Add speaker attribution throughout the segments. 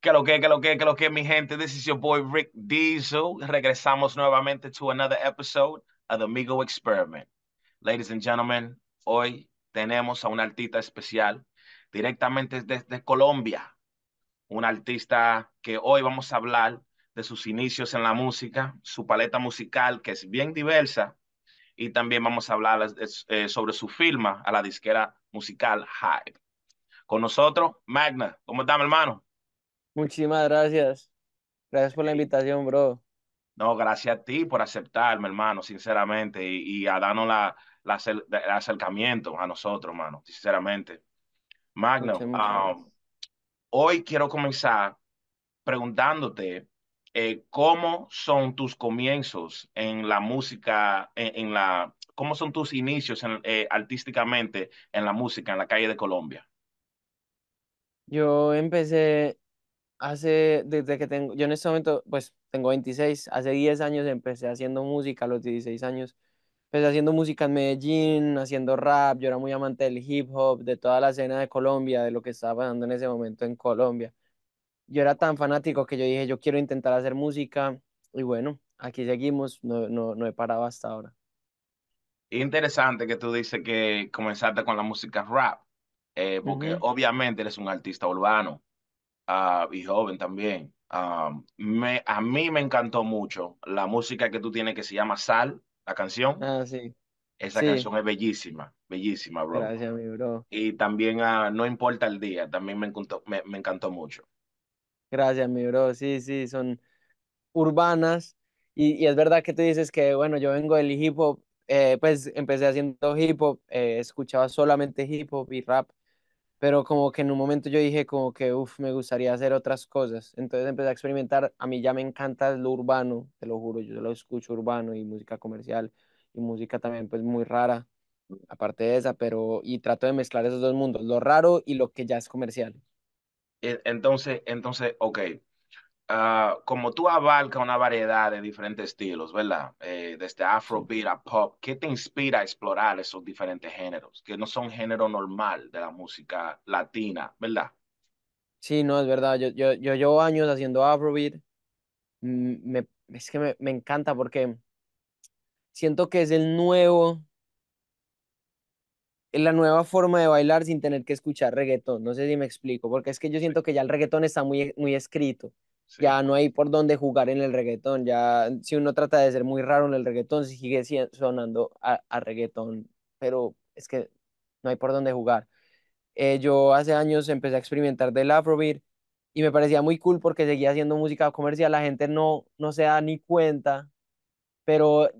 Speaker 1: Que lo que, que lo que, que lo que, mi gente. This is your boy Rick Diesel. Regresamos nuevamente to another episode of the Migo Experiment. Ladies and gentlemen, hoy tenemos a un artista especial directamente desde Colombia. Un artista que hoy vamos a hablar de sus inicios en la música, su paleta musical, que es bien diversa, y también vamos a hablar eh, sobre su firma a la disquera musical Hype. Con nosotros, Magna. ¿Cómo mi hermano?
Speaker 2: Muchísimas gracias. Gracias por la invitación,
Speaker 1: bro. No, gracias a ti por aceptarme, hermano, sinceramente, y, a darnos el acercamiento a nosotros, hermano, sinceramente. Magna, ah, hoy quiero comenzar preguntándote eh, ¿cómo son tus comienzos en la música, en, la, cómo son tus inicios eh, artísticamente en la música en la calle de Colombia?
Speaker 2: Yo empecé hace, desde que tengo, yo en este momento, pues tengo 26, hace 10 años empecé haciendo música, a los 16 años. Empecé haciendo música en Medellín, haciendo rap, yo era muy amante del hip hop, de toda la escena de Colombia, de lo que estaba pasando en ese momento en Colombia yo era tan fanático que yo dije, yo quiero intentar hacer música y bueno, aquí seguimos, no, no, he parado hasta ahora.
Speaker 1: Interesante que tú dices que comenzaste con la música rap, eh, porque obviamente eres un artista urbano ah, y joven también. Ah, me, a mí me encantó mucho la música que tú tienes que se llama Sal, la canción. Ah, sí. Esa canción es bellísima, bellísima, bro.
Speaker 2: Gracias, mi bro.
Speaker 1: Y también ah, No importa el día, también me me, me encantó mucho.
Speaker 2: Gracias, mi bro. Sí, sí, son urbanas. Y, es verdad que tú dices que, bueno, yo vengo del hip hop, eh, pues empecé haciendo hip hop, eh, escuchaba solamente hip hop y rap, pero como que en un momento yo dije como que, uff, me gustaría hacer otras cosas. Entonces empecé a experimentar, a mí ya me encanta lo urbano, te lo juro, yo lo escucho urbano y música comercial y música también pues muy rara, aparte de esa, pero y trato de mezclar esos dos mundos, lo raro y lo que ya es
Speaker 1: comercial. Entonces, entonces, ok. Ah, como tú abarcas una variedad de diferentes estilos, ¿verdad? Eh, desde afrobeat a pop, ¿qué te inspira a explorar esos diferentes géneros que no son género normal de la música latina, ¿verdad?
Speaker 2: Sí, no, es verdad. Yo, yo, yo llevo años haciendo afrobeat. Mm, me, es que me, me encanta porque siento que es el nuevo la nueva forma de bailar sin tener que escuchar reggaetón. No sé si me explico, porque es que yo siento que ya el reggaetón está muy, muy escrito. Ya no hay por dónde jugar en el reggaetón. Ya si uno trata de ser muy raro en el reggaetón, sigue sonando a, reggaetón, pero es que no hay por dónde jugar. Eh, yo hace años empecé a experimentar del Afrobeat y me parecía muy cool porque seguía haciendo música comercial. La gente no, no se da ni cuenta, pero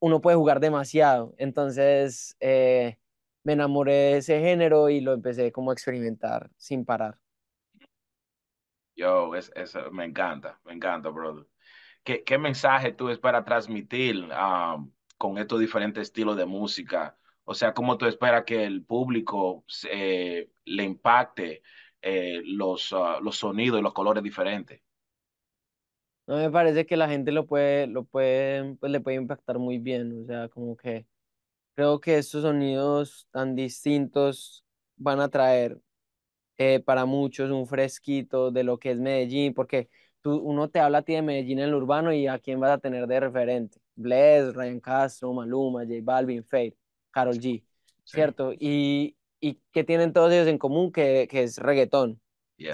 Speaker 2: uno puede jugar demasiado. Entonces, eh, me enamoré de ese género y lo empecé como a experimentar sin parar.
Speaker 1: Yo, es, me encanta, me encanta, brother. ¿Qué, qué mensaje tú esperas transmitir con estos diferentes estilos de música? O sea, ¿cómo tú esperas que el público eh, le impacte eh, los, ah, los sonidos y los colores diferentes?
Speaker 2: No, me parece que la gente lo puede, lo puede, pues, le puede impactar muy bien, o sea, como que Creo que estos sonidos tan distintos van a traer eh, para muchos un fresquito de lo que es Medellín, porque tú, uno te habla a ti de Medellín en el urbano y a quién vas a tener de referente. Bless, Ryan Castro, Maluma, J Balvin, Fade, Carol G, ¿cierto? Y, y que tienen todos ellos en común, que, que es reggaetón.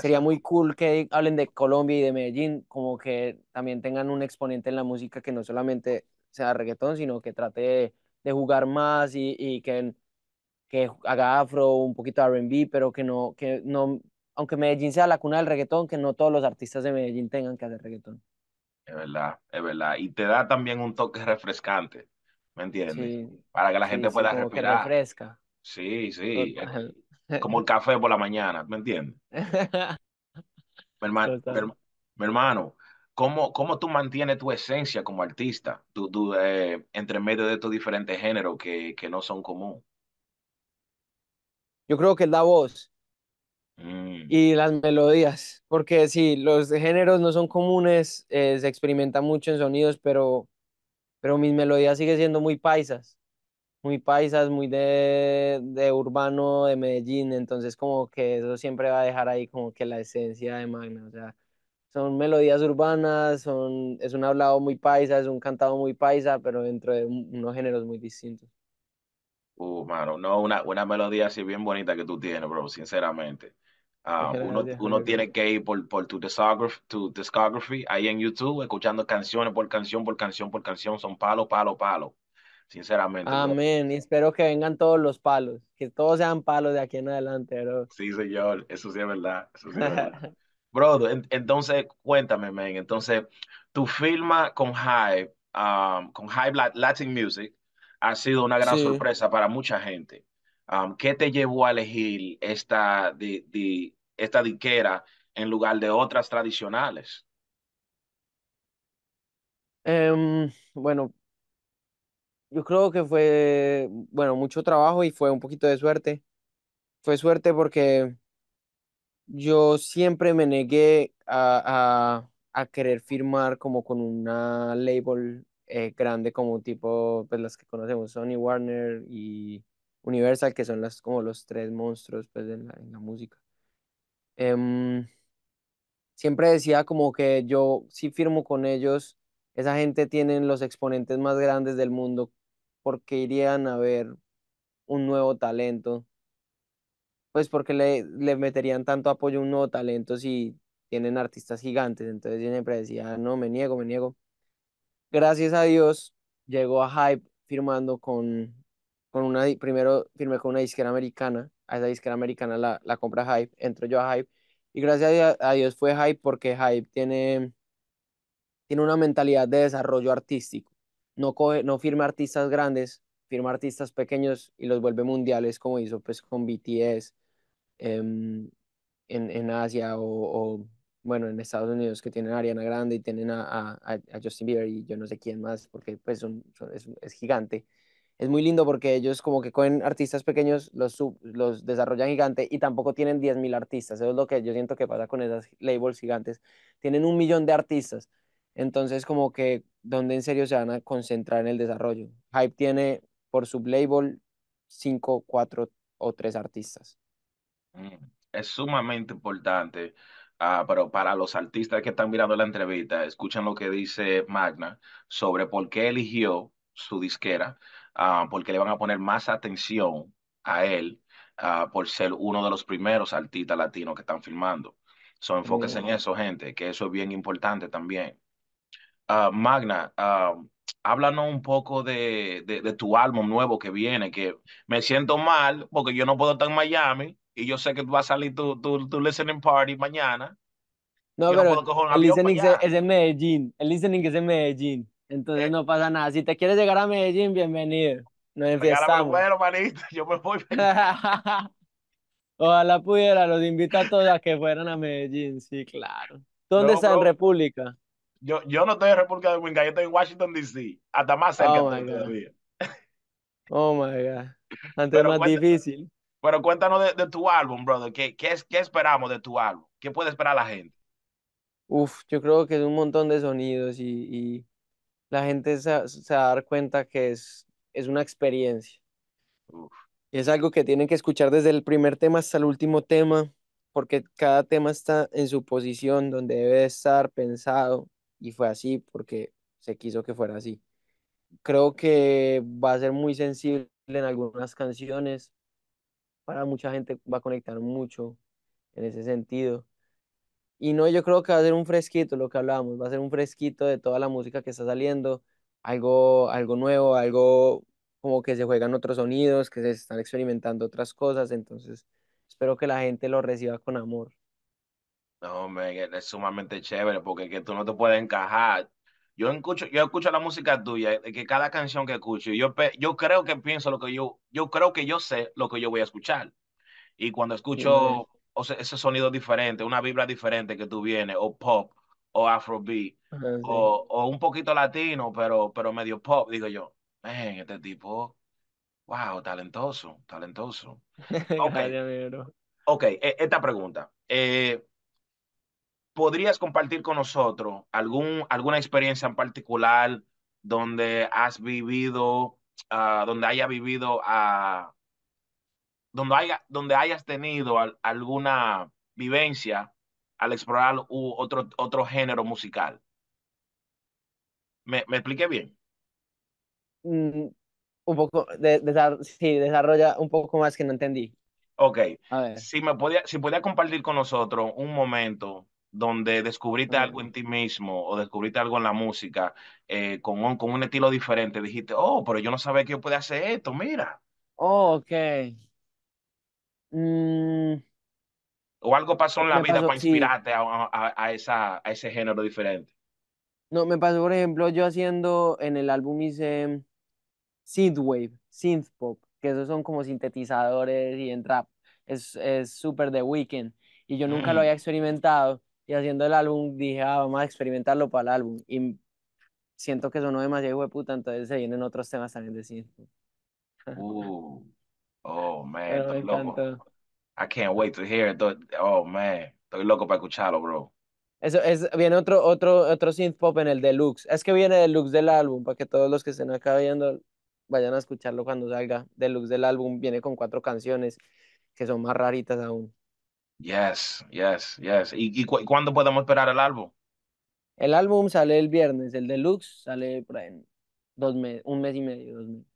Speaker 2: Sería muy cool que hablen de Colombia y de Medellín, como que también tengan un exponente en la música que no solamente sea reggaetón, sino que trate de jugar más y, que, que haga afro, un poquito RB, pero que no, que no, aunque Medellín sea la cuna del reggaetón, que no todos los artistas de Medellín tengan que hacer reggaetón.
Speaker 1: Es verdad, es verdad. Y te da también un toque refrescante, ¿me entiendes? Para que la gente pueda sí, respirar. Sí, sí. Eh, como el café por la mañana, ¿me entiendes? mi hermano, ¿Cómo, ¿cómo, tú mantienes tu esencia como artista tú, eh, entre medio de estos diferentes géneros que, que no son comunes?
Speaker 2: Yo creo que es la voz mm. y las melodías, porque sí, los géneros no son comunes, eh, se experimenta mucho en sonidos, pero, pero mis melodías siguen siendo muy paisas, muy paisas, muy de, de urbano, de Medellín, entonces como que eso siempre va a dejar ahí como que la esencia de Magna, o sea son melodías urbanas, son, es un hablado muy paisa, es un cantado muy paisa, pero dentro de unos géneros muy distintos.
Speaker 1: Uh, mano, no, una, melodía así bien bonita que tú tienes, bro, sinceramente. Ah, uno, uno tiene que ir por, por tu, discography, tu discography ahí en YouTube, escuchando canciones por canción, por canción, por canción, son palo, palo, palo. Sinceramente. Amén.
Speaker 2: Y espero que vengan todos los palos, que todos sean palos de aquí en adelante, bro.
Speaker 1: Sí, señor, eso sí es verdad. Eso sí es verdad. Bro, entonces cuéntame, Men. Entonces, tu firma con Hype, con Hype Latin Music, ha sido una gran sorpresa para mucha gente. ¿qué te llevó a elegir esta, diquera en lugar de otras tradicionales?
Speaker 2: Em, bueno, yo creo que fue, bueno, mucho trabajo y fue un poquito de suerte. Fue suerte porque yo siempre me negué a, querer firmar como con una label eh, grande como tipo, pues las que conocemos, Sony, Warner y Universal, que son las, como los tres monstruos pues, en, la, música. Em, siempre decía como que yo si firmo con ellos, esa gente tienen los exponentes más grandes del mundo porque irían a ver un nuevo talento pues porque le, le meterían tanto apoyo a un nuevo talento si tienen artistas gigantes. Entonces yo siempre decía, no, me niego, me niego. Gracias a Dios llegó a Hype firmando con, con una, primero firmé con una disquera americana, a esa disquera americana la, la compra Hype, entro yo a Hype. Y gracias a Dios fue Hype porque Hype tiene, tiene una mentalidad de desarrollo artístico. No, coge, no firma artistas grandes firma artistas pequeños y los vuelve mundiales como hizo pues con BTS em, en, Asia o, bueno en Estados Unidos que tienen a Ariana Grande y tienen a, a, Justin Bieber y yo no sé quién más porque pues es, gigante es muy lindo porque ellos como que con artistas pequeños los, los desarrollan gigante y tampoco tienen 10.000 artistas. Eso es lo que yo siento que pasa con esas labels gigantes. Tienen un millón de artistas. Entonces como que, ¿dónde en serio se van a concentrar en el desarrollo? Hype tiene por label, cinco, cuatro o tres artistas.
Speaker 1: Mm, es sumamente importante, ah, pero para los artistas que están mirando la entrevista, escuchen lo que dice Magna sobre por qué eligió su disquera, ah, porque le van a poner más atención a él ah, por ser uno de los primeros artistas latinos que están filmando. So, enfóquense en mm. eso, gente, que eso es bien importante también. Magna, háblanos un poco de, tu álbum nuevo que viene, que me siento mal porque yo no puedo estar en Miami y yo sé que va a salir tu, listening party mañana. No, pero el listening es,
Speaker 2: en Medellín, el listening es en Medellín, entonces eh. no pasa nada. Si te quieres llegar a Medellín, bienvenido. Nos enfiestamos.
Speaker 1: yo me voy.
Speaker 2: Ojalá pudiera, los invito
Speaker 1: a todos a que fueran a Medellín, sí, claro.
Speaker 2: ¿Dónde está en República?
Speaker 1: Yo, yo no estoy en República Dominicana, yo estoy en Washington, D.C., hasta más oh cerca oh todavía.
Speaker 2: Oh my God. Antes más difícil.
Speaker 1: Pero cuéntanos de, de, tu álbum, brother. ¿Qué, qué, es, esperamos de tu álbum? ¿Qué puede esperar la gente?
Speaker 2: Uf, yo creo que es un montón de sonidos y, la gente se, se, va a dar cuenta que es, es una experiencia. Uf. Es algo que tienen que escuchar desde el primer tema hasta el último tema, porque cada tema está en su posición donde debe estar pensado, y fue así porque se quiso que fuera así. Creo que va a ser muy sensible en algunas canciones, para mucha gente va a conectar mucho en ese sentido. Y no, yo creo que va a ser un fresquito, lo que hablábamos, va a ser un fresquito de toda la música que está saliendo, algo, algo nuevo, algo como que se juegan otros sonidos, que se están experimentando otras cosas, entonces espero que la gente lo reciba con
Speaker 1: amor. No, hombre, es sumamente chévere porque tú no te puedes encajar. Yo escucho, yo escucho la música tuya, que cada canción que escucho, yo, yo creo que pienso lo que yo, yo creo que yo sé lo que yo voy a escuchar. Y cuando escucho ese sonido diferente, una vibra diferente que tú vienes, o pop, o afrobeat, o, un poquito latino, pero, pero medio pop, digo yo, man, este tipo, wow, talentoso, talentoso. Ok, e, esta pregunta. Eh, podrías compartir con nosotros algún, alguna experiencia en particular donde has vivido, ah, donde haya vivido, ah, donde, haya, donde hayas tenido alguna vivencia al explorar otro, otro género musical? ¿Me, me expliqué bien?
Speaker 2: Mm, un poco, de, sí, desarrolla un poco más que no entendí.
Speaker 1: Ok, si me podía, si podía compartir con nosotros un momento donde descubriste mm. algo en ti mismo o descubriste algo en la música eh, con, un, con un estilo diferente, dijiste, oh, pero yo no sabía que yo podía hacer esto, mira.
Speaker 2: Oh, ok. Mm.
Speaker 1: ¿O algo pasó en la vida para inspirarte a, esa, a ese género diferente?
Speaker 2: No, me pasó, por ejemplo, yo haciendo en el álbum hice synthwave, synthpop, que esos son como sintetizadores y en rap. Es súper the de weekend y yo nunca lo mm. había experimentado y haciendo el álbum dije, ah, vamos a experimentarlo para el álbum. Y siento que sonó demasiado de puta, entonces se vienen otros temas también de synth.
Speaker 1: Uh, oh, man, estoy loco. I can't wait to hear it. Oh, man, estoy loco para escucharlo, bro.
Speaker 2: Eso es, viene otro, otro, otro synth pop en el deluxe. Es que viene deluxe del álbum, para que todos los que se nos viendo vayan a escucharlo cuando salga. Deluxe del álbum viene con cuatro canciones que son más raritas aún.
Speaker 1: Yes, yes, yes. ¿Y, cuándo podemos esperar el álbum?
Speaker 2: El álbum sale el viernes, el deluxe sale por en dos un mes y medio, dos meses.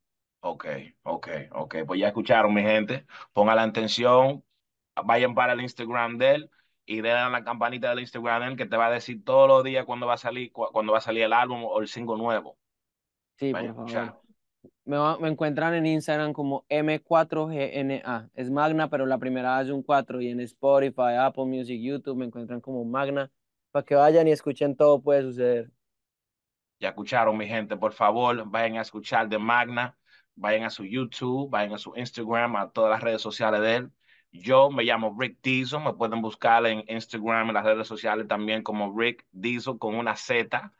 Speaker 1: Ok, ok, ok. Pues ya escucharon, mi gente. Pongan la atención, vayan para el Instagram de él y denle la campanita del Instagram de él que te va a decir todos los días cuándo va a salir, cuando va a salir el álbum o el single nuevo. Sí, por
Speaker 2: me, encuentran en Instagram como M4GNA. Es Magna, pero la primera es un 4. Y en Spotify, Apple Music, YouTube me encuentran como Magna. Para que vayan y escuchen todo puede suceder.
Speaker 1: Ya escucharon, mi gente. Por favor, vayan a escuchar de Magna. Vayan a su YouTube, vayan a su Instagram, a todas las redes sociales de él. Yo me llamo Rick Diesel. Me pueden buscar en Instagram, en las redes sociales también como Rick Diesel con una Z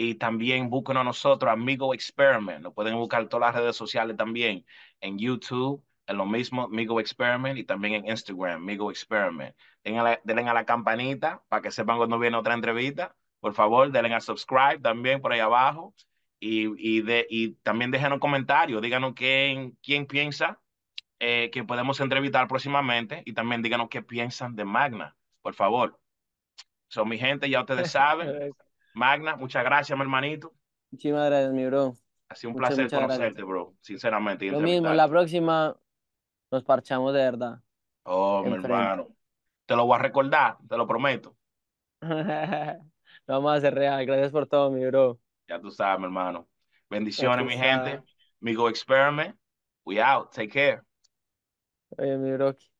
Speaker 1: y también busquen a nosotros, Amigo Experiment. Nos pueden buscar todas las redes sociales también, en YouTube, en lo mismo, Amigo Experiment, y también en Instagram, Amigo Experiment. Denle a la, campanita para que sepan cuando viene otra entrevista. Por favor, denle a subscribe también por ahí abajo. Y, y, de, y también déjenos comentarios, díganos quién, quién piensa eh, que podemos entrevistar próximamente y también díganos qué piensan de Magna, por favor. Son mi gente, ya ustedes saben. Magna, muchas gracias, mi hermanito.
Speaker 2: Muchísimas gracias, mi bro.
Speaker 1: Ha sido un placer conocerte, bro, sinceramente. Lo mismo, la
Speaker 2: próxima nos parchamos de verdad.
Speaker 1: Oh, mi hermano. Te lo voy a recordar, te lo prometo. lo vamos a hacer real. Gracias por todo, mi bro. Ya tú sabes, mi hermano. Bendiciones, mi gente. Migo Experiment. We out. Take care.
Speaker 2: Oye, mi bro.